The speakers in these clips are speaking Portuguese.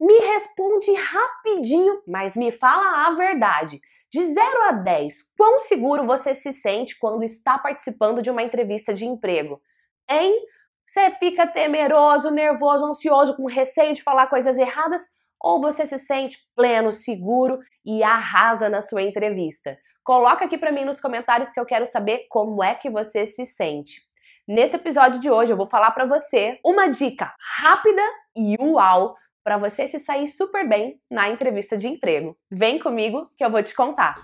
Me responde rapidinho, mas me fala a verdade. De 0 a 10, quão seguro você se sente quando está participando de uma entrevista de emprego? Hein? Você fica temeroso, nervoso, ansioso, com receio de falar coisas erradas? Ou você se sente pleno, seguro e arrasa na sua entrevista? Coloca aqui para mim nos comentários que eu quero saber como é que você se sente. Nesse episódio de hoje eu vou falar para você uma dica rápida e uau para você se sair super bem na entrevista de emprego. Vem comigo que eu vou te contar.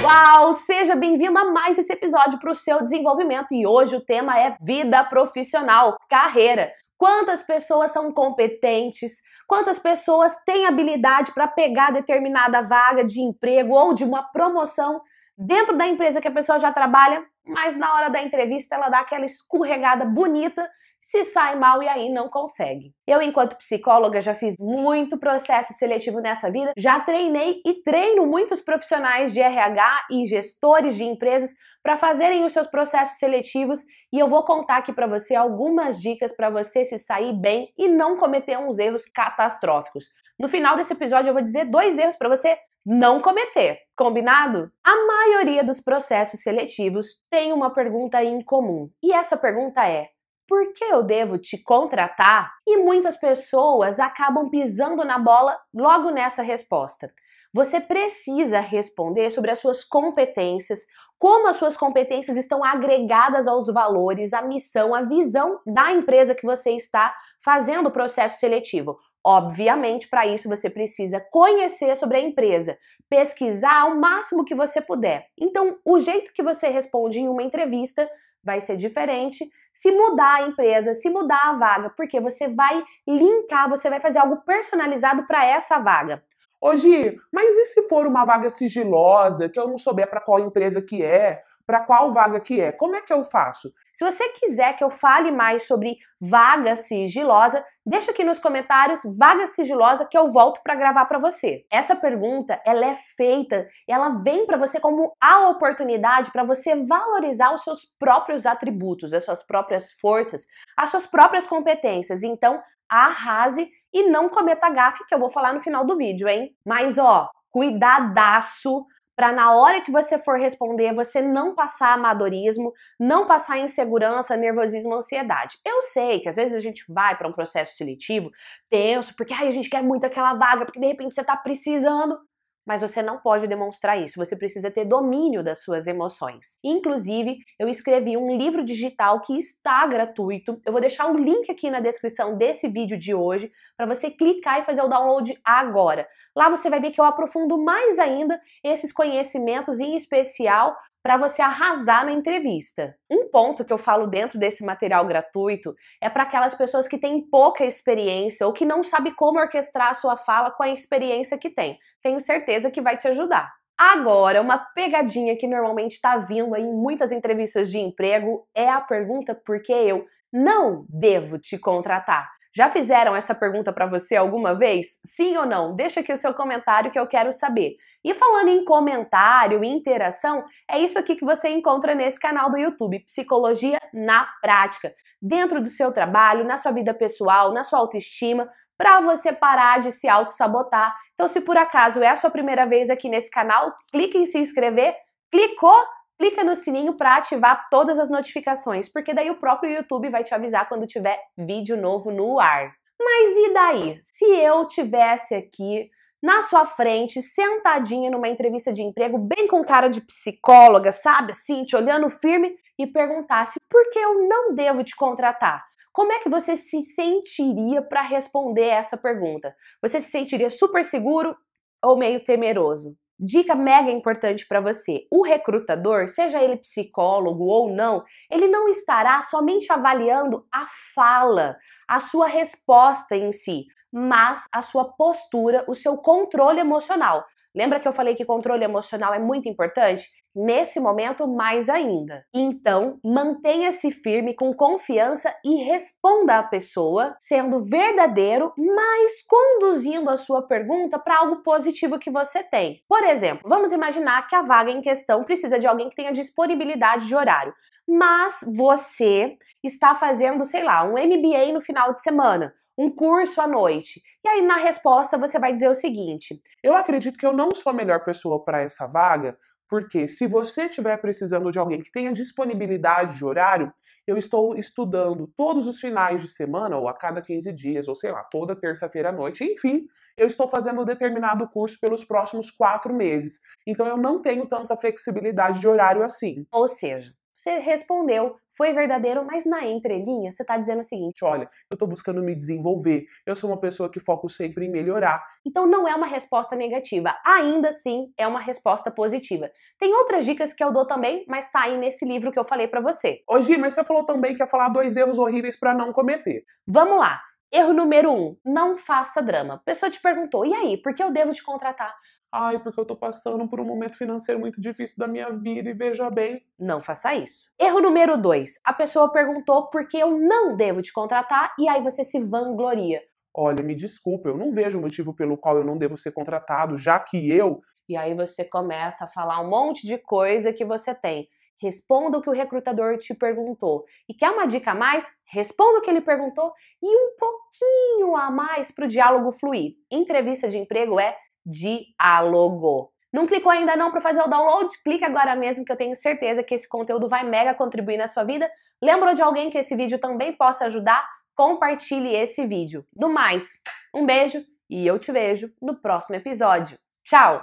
Uau! Seja bem-vindo a mais esse episódio para o seu desenvolvimento e hoje o tema é vida profissional, carreira. Quantas pessoas são competentes? Quantas pessoas têm habilidade para pegar determinada vaga de emprego ou de uma promoção dentro da empresa que a pessoa já trabalha mas na hora da entrevista ela dá aquela escorregada bonita, se sai mal e aí não consegue. Eu, enquanto psicóloga, já fiz muito processo seletivo nessa vida, já treinei e treino muitos profissionais de RH e gestores de empresas para fazerem os seus processos seletivos e eu vou contar aqui para você algumas dicas para você se sair bem e não cometer uns erros catastróficos. No final desse episódio eu vou dizer dois erros para você não cometer. Combinado? A maioria dos processos seletivos tem uma pergunta em comum. E essa pergunta é: por que eu devo te contratar? E muitas pessoas acabam pisando na bola logo nessa resposta. Você precisa responder sobre as suas competências, como as suas competências estão agregadas aos valores, à missão, à visão da empresa que você está fazendo o processo seletivo. Obviamente, para isso você precisa conhecer sobre a empresa, pesquisar ao máximo que você puder. Então, o jeito que você responde em uma entrevista vai ser diferente se mudar a empresa, se mudar a vaga, porque você vai linkar, você vai fazer algo personalizado para essa vaga. Ô Gi, mas e se for uma vaga sigilosa, que eu não souber para qual empresa que é? para qual vaga que é. Como é que eu faço? Se você quiser que eu fale mais sobre vaga sigilosa, deixa aqui nos comentários vaga sigilosa que eu volto para gravar para você. Essa pergunta, ela é feita, ela vem para você como a oportunidade para você valorizar os seus próprios atributos, as suas próprias forças, as suas próprias competências. Então, arrase e não cometa gafe que eu vou falar no final do vídeo, hein? Mas ó, cuidadaço para na hora que você for responder, você não passar amadorismo, não passar insegurança, nervosismo, ansiedade. Eu sei que às vezes a gente vai para um processo seletivo tenso, porque a gente quer muito aquela vaga, porque de repente você está precisando mas você não pode demonstrar isso. Você precisa ter domínio das suas emoções. Inclusive, eu escrevi um livro digital que está gratuito. Eu vou deixar um link aqui na descrição desse vídeo de hoje para você clicar e fazer o download agora. Lá você vai ver que eu aprofundo mais ainda esses conhecimentos, em especial para você arrasar na entrevista. Um ponto que eu falo dentro desse material gratuito é para aquelas pessoas que têm pouca experiência ou que não sabe como orquestrar a sua fala com a experiência que tem. Tenho certeza que vai te ajudar. Agora, uma pegadinha que normalmente está vindo em muitas entrevistas de emprego é a pergunta por que eu não devo te contratar. Já fizeram essa pergunta para você alguma vez? Sim ou não? Deixa aqui o seu comentário que eu quero saber. E falando em comentário e interação, é isso aqui que você encontra nesse canal do YouTube, Psicologia na Prática. Dentro do seu trabalho, na sua vida pessoal, na sua autoestima, para você parar de se auto-sabotar. Então, se por acaso é a sua primeira vez aqui nesse canal, clique em se inscrever. Clicou? clica no sininho para ativar todas as notificações, porque daí o próprio YouTube vai te avisar quando tiver vídeo novo no ar. Mas e daí? Se eu tivesse aqui na sua frente, sentadinha numa entrevista de emprego, bem com cara de psicóloga, sabe? Assim, te olhando firme e perguntasse: por que eu não devo te contratar? Como é que você se sentiria para responder essa pergunta? Você se sentiria super seguro ou meio temeroso? Dica mega importante para você: o recrutador, seja ele psicólogo ou não, ele não estará somente avaliando a fala, a sua resposta em si, mas a sua postura, o seu controle emocional. Lembra que eu falei que controle emocional é muito importante? nesse momento mais ainda. Então, mantenha-se firme com confiança e responda à pessoa, sendo verdadeiro, mas conduzindo a sua pergunta para algo positivo que você tem. Por exemplo, vamos imaginar que a vaga em questão precisa de alguém que tenha disponibilidade de horário mas você está fazendo, sei lá, um MBA no final de semana, um curso à noite. E aí na resposta você vai dizer o seguinte: Eu acredito que eu não sou a melhor pessoa para essa vaga, porque se você estiver precisando de alguém que tenha disponibilidade de horário, eu estou estudando todos os finais de semana, ou a cada 15 dias, ou sei lá, toda terça-feira à noite, enfim, eu estou fazendo um determinado curso pelos próximos quatro meses. Então eu não tenho tanta flexibilidade de horário assim. Ou seja, você respondeu, foi verdadeiro, mas na entrelinha você está dizendo o seguinte: olha, eu estou buscando me desenvolver, eu sou uma pessoa que foco sempre em melhorar. Então não é uma resposta negativa, ainda assim é uma resposta positiva. Tem outras dicas que eu dou também, mas está aí nesse livro que eu falei para você. Ô, Gi, mas você falou também que ia falar dois erros horríveis para não cometer. Vamos lá. Erro número um: não faça drama. A pessoa te perguntou, e aí, por que eu devo te contratar? Ai, porque eu tô passando por um momento financeiro muito difícil da minha vida e veja bem. Não faça isso. Erro número dois: a pessoa perguntou por que eu não devo te contratar e aí você se vangloria. Olha, me desculpa, eu não vejo motivo pelo qual eu não devo ser contratado, já que eu. E aí você começa a falar um monte de coisa que você tem responda o que o recrutador te perguntou. E quer uma dica a mais? Responda o que ele perguntou e um pouquinho a mais para o diálogo fluir. Entrevista de emprego é diálogo. Não clicou ainda não para fazer o download? Clique agora mesmo que eu tenho certeza que esse conteúdo vai mega contribuir na sua vida. Lembrou de alguém que esse vídeo também possa ajudar? Compartilhe esse vídeo. Do mais, um beijo e eu te vejo no próximo episódio. Tchau!